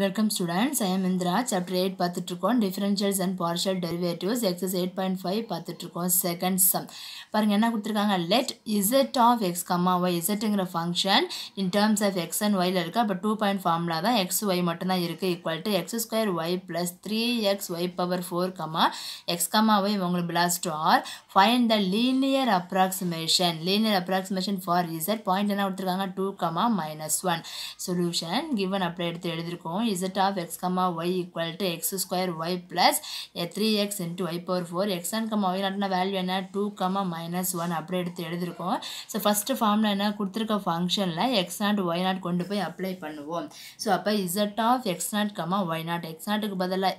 Welcome students I am Indira chapter eight பார்த்துட்ருக்கோம் differentials and partial derivatives exercise eight point five பார்த்துட்ருக்கோம் second sum பாருங்கள் என்ன கொடுத்துருக்காங்க let Z of X comma Y இசட்டுங்கிற function in terms of X and ஒயில் இருக்குது அப்போ two point formula தான் எக்ஸ் ஒய் மட்டும்தான் இருக்குது equal to X square Y plus three X Y power four comma X comma Y உங்களுக்கு please are find the linear approximation linear approximation for Z point என்ன கொடுத்துருக்காங்க two comma minus one solution given அப்படி எடுத்து எழுதியிருக்கோம் இருக்கும் Z of X comma Y equal to X square Y plus three X into Y power four X and comma value என்ன two comma minus one அப்படி எடுத்து எழுதிருக்கோம் so first ஃபார்மில் என்ன கொடுத்துருக்க ஃபங்க்ஷனில் x and ஒய் நாட் கொண்டு போய் apply பண்ணுவோம் ஸோ அப்போ z of X not comma Y பதிலாக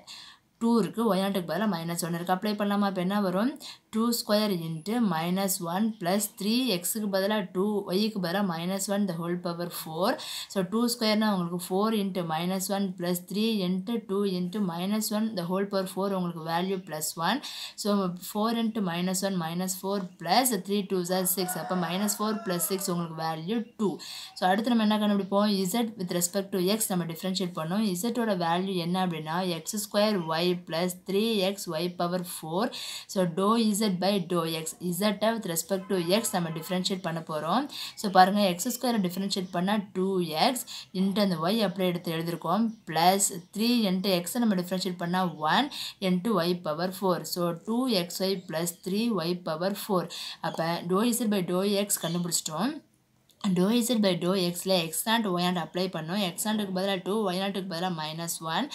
டூ இருக்குது ஒய் நாட்டுக்கு பதிலாக மைனஸ் ஒன் இருக்குது அப்ளை பண்ணலாமா இப்போ என்ன வரும் two square into minus one plus three எக்ஸுக்கு பதிலாக டூ ஒய்க்கு பதிலாக minus one the whole power four so two ஸ்கொயர்னால் உங்களுக்கு four into minus one plus three into two into minus one the whole power four உங்களுக்கு value plus one so four into minus one minus four plus three two sir six அப்போ minus four plus six உங்களுக்கு value two so அடுத்து நம்ம என்ன கண்டுபிடிப்போம் Z with respect to X நம்ம differentiate பண்ணோம் இசட்டோட வேல்யூ என்ன அப்படின்னா X square Y y plus 3xy power 4 so dou z by dou x z with respect to x நம்ம differentiate பண்ண போகிறோம் ஸோ பாருங்கள் x square differentiate பண்ணால் டூ எக்ஸ் இன்ட்டு அந்த ஒய் அப்படியே எடுத்து எழுதியிருக்கோம் ப்ளஸ் த்ரீ இன்ட்டு x நம்ம differentiate பண்ணால் one into Y power four so two x y plus three y power four அப்போ doe x by doe x கண்டுபிடிச்சிட்டோம் doe z by doe எக்ஸில் x naught y naught apply பண்ணோம் x நாட்டுக்கு பதிலாக two y நாட்டுக்கு பதிலாக minus one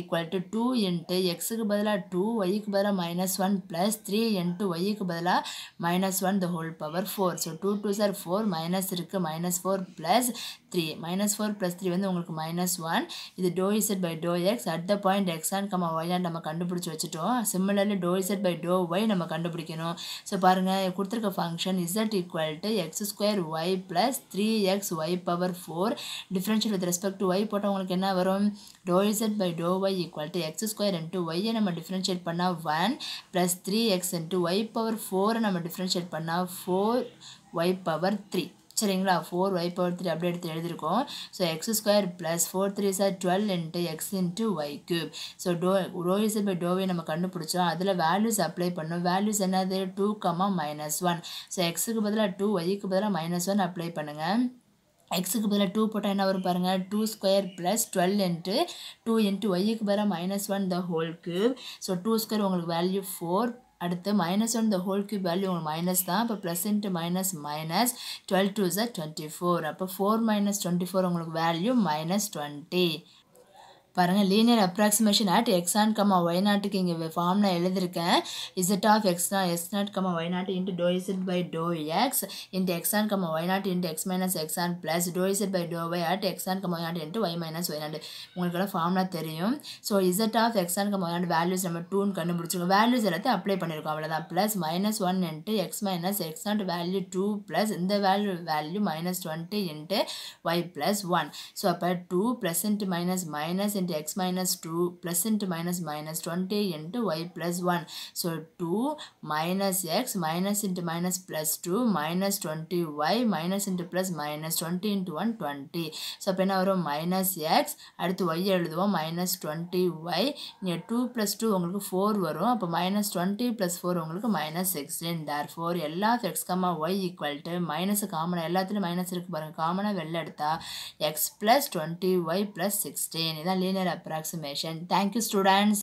equal to two into எக்ஸுக்கு பதிலாக டூ ஒய்க்கு பதிலாக minus one plus three into ஒய்க்கு பதிலாக minus one the whole power four so two two sir four minus இருக்குது minus four plus three minus four plus three வந்து உங்களுக்கு minus one இது doe z by doe x at the point x on comma y naught நம்ம கண்டுபிடிச்சி வச்சுட்டோம் similarly doe z by doe y நம்ம கண்டுபிடிக்கணும் so பாருங்கள் கொடுத்துருக்க function z equal to X square Y plus plus three X Y power four differential with respect to y போட்டால் உங்களுக்கு என்ன வரும் doe z by doe y equal to X square into ஒய்யை நம்ம டிஃப்ரென்ஷியேட் பண்ணால் one plus three X into Y power ஃபோரை நம்ம differentiate பண்ணால் ஃபோர் ஒய் பவர் த்ரீ சரிங்களா ஃபோர் ஒய் பவர் த்ரீ அப்படி எடுத்து எழுதியிருக்கோம் so x square plus four three sir twelve into x into y cube so doe row is by டோவை நம்ம கண்டுபிடிச்சோம் அதில் வேல்யூஸ் அப்ளை பண்ணோம் வேல்யூஸ் என்னது two comma minus one so எக்ஸுக்கு பதிலாக டூ ஒய்க்கு பதிலாக மைனஸ் ஒன் அப்ளை பண்ணுங்கள் எக்ஸுக்கு பதிலாக டூ போட்டால் என்ன வரும் பாருங்கள் two square plus twelve into two into ஒய்க்கு பதிலாக minus one the whole cube so two square உங்களுக்கு வேல்யூ ஃபோர் அடுத்து minus one the whole cube value உங்களுக்கு மைனஸ் தான் இப்போ plus into minus minus twelve two ஜ டுவெண்ட்டி ஃபோர் அப்போ four minus twenty four உங்களுக்கு வேல்யூ மைனஸ் டுவெண்ட்டி பாருங்கள் linear approximation at x not comma y நாட்டுக்கு இங்கே ஃபார்மில் எழுதிருக்கேன் z of X naught X not comma y naught into doe z by doe x into x not comma y naught into x minus x naught plus doe z by doe y at x not comma y naught into y minus y naught உங்களுக்கெல்லாம் ஃபார்ம்லாம் தெரியும் so z of X not comma y naught values நம்ம டூன்னு கண்டுபிடிச்சிருக்கோம் values எல்லாத்தையும் apply பண்ணியிருக்கோம் அவ்வளோதான் plus minus one into x minus x naught value two plus இந்த value value minus twenty into y plus one so அப்போ two plus into minus minus into into x minus 2 plus into minus minus 20 into y plus 1. So 2 minus x minus into minus plus 2 minus 20y minus into plus minus 20 into 1 20. So அப்போ என்ன வரும் minus x அடுத்து y எழுதுவோம் minus twenty y இங்கே two plus two உங்களுக்கு four வரும் அப்போ minus twenty plus four உங்களுக்கு மைனஸ் சிக்ஸ்டீன் தேர் ஃபோர் எல்லா x comma Y equal to minus காமனாக எல்லாத்துலேயும் மைனஸ் இருக்குது பாருங்கள் காமனாக வெளில எடுத்தால் x plus twenty y plus sixteen இதான் linear linear approximation. Thank you students.